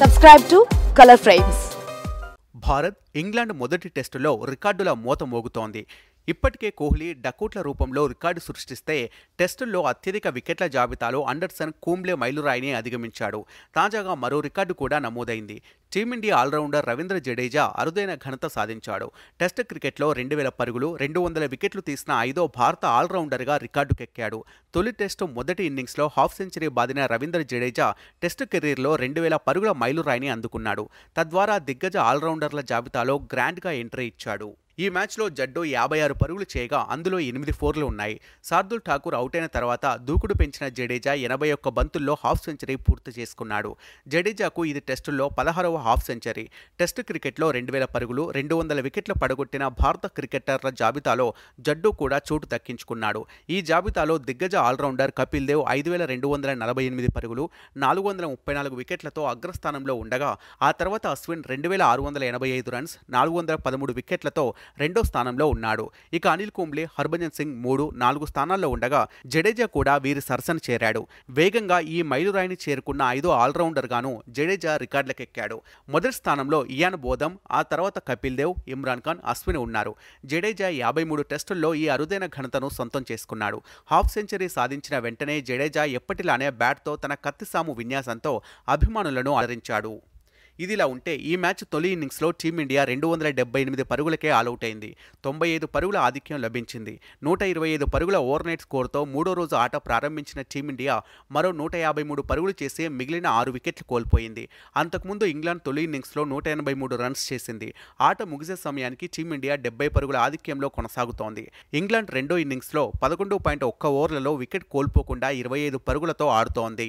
subscribe to colour frames Bharat England మొదటి టెస్టులో రికార్డుల మూత మోగుతోంది ఇప్పటికే కోహ్లీ డకౌట్ల రూపంలో రికార్డు సృష్టిస్తే టెస్టుల్లో అత్యధిక వికెట్ల జాబితాలో అండర్సన్ కూంబ్లే మైలురాయిని అధిగమించాడు తాజాగా మరో రికార్డు కూడా నమోదైంది టీమిండియా ఆల్రౌండర్ రవీంద్ర జడేజా అరుదైన ఘనత సాధించాడు టెస్ట్ క్రికెట్లో రెండు వేల పరుగులు రెండు వందల వికెట్లు తీసిన ఐదో భారత ఆల్రౌండర్గా రికార్డుకెక్కాడు తొలి టెస్టు మొదటి ఇన్నింగ్స్లో హాఫ్ సెంచరీ బాదిన రవీంద్ర జడేజా టెస్ట్ కెరీర్లో రెండు వేల పరుగుల మైలురాయిని అందుకున్నాడు తద్వారా దిగ్గజ ఆల్రౌండర్ల జాబితాలో గ్రాండ్గా ఎంట్రీ ఇచ్చాడు ఈ మ్యాచ్లో జడ్డో యాభై ఆరు పరుగులు చేయగా అందులో ఎనిమిది ఫోర్లు ఉన్నాయి శార్దుల్ ఠాకూర్ అవుట్ అయిన తర్వాత దూకుడు పెంచిన జడేజా ఎనభై ఒక్క బంతుల్లో హాఫ్ సెంచరీ పూర్తి చేసుకున్నాడు జడేజాకు ఇది టెస్టుల్లో పదహారవ హాఫ్ సెంచరీ టెస్టు క్రికెట్లో రెండు వేల పరుగులు రెండు వందల వికెట్లు పడగొట్టిన భారత క్రికెటర్ల జాబితాలో జడ్డు కూడా చోటు దక్కించుకున్నాడు ఈ జాబితాలో దిగ్గజ ఆల్రౌండర్ కపిల్ దేవ్ ఐదు వేల రెండు వందల నలభై ఎనిమిది పరుగులు నాలుగు వందల ముప్పై నాలుగు వికెట్లతో అగ్రస్థానంలో ఉండగా ఆ తర్వాత అశ్విన్ రెండు వేల ఆరు వందల ఎనభై ఐదు రన్స్ నాలుగు వందల పదమూడు వికెట్లతో రెండో స్థానంలో ఉన్నాడు ఇక అనిల్ కుంబ్లే హర్భజన్ సింగ్ మూడు నాలుగు స్థానాల్లో ఉండగా జడేజా కూడా వీరి సరసన చేరాడు వేగంగా ఈ మైలురాయిని చేరుకున్న ఐదో ఆల్రౌండర్గాను జడేజా రికార్డులకెక్కాడు మొదటి స్థానంలో ఇయాన్ బోధం ఆ తర్వాత కపిల్ దేవ్ ఇమ్రాన్ ఖాన్ అశ్విని ఉన్నారు జడేజా యాభై మూడు టెస్టుల్లో ఈ అరుదైన ఘనతను సొంతం చేసుకున్నాడు హాఫ్ సెంచరీ సాధించిన వెంటనే జడేజా ఎప్పటిలానే బ్యాట్తో తన కత్తిసాము విన్యాసంతో అభిమానులను అలరించాడు ఇదిలా ఉంటే ఈ మ్యాచ్ తొలి ఇన్నింగ్స్లో టీమిండియా రెండు వందల డెబ్బై ఎనిమిది పరుగులకే ఆలౌట్ అయింది తొంభై ఐదు పరుగుల ఆధిక్యం లభించింది నూట ఇరవై ఐదు పరుగుల ఓవర్నైట్ స్కోర్తో మూడో రోజు ఆట ప్రారంభించిన టీమిండియా మరో నూట యాభై మూడు పరుగులు చేసి మిగిలిన ఆరు వికెట్లు కోల్పోయింది అంతకుముందు ఇంగ్లాండ్ తొలి ఇన్నింగ్స్లో నూట ఎనభై మూడు రన్స్ చేసింది ఆట ముగిసే సమయానికి టీమిండియా డెబ్బై పరుగుల ఆధిక్యంలో కొనసాగుతోంది ఇంగ్లాండ్ రెండో ఇన్నింగ్స్లో పదకొండు పాయింట్ ఒక్క ఓవర్లలో వికెట్ కోల్పోకుండా ఇరవై ఐదు పరుగులతో ఆడుతోంది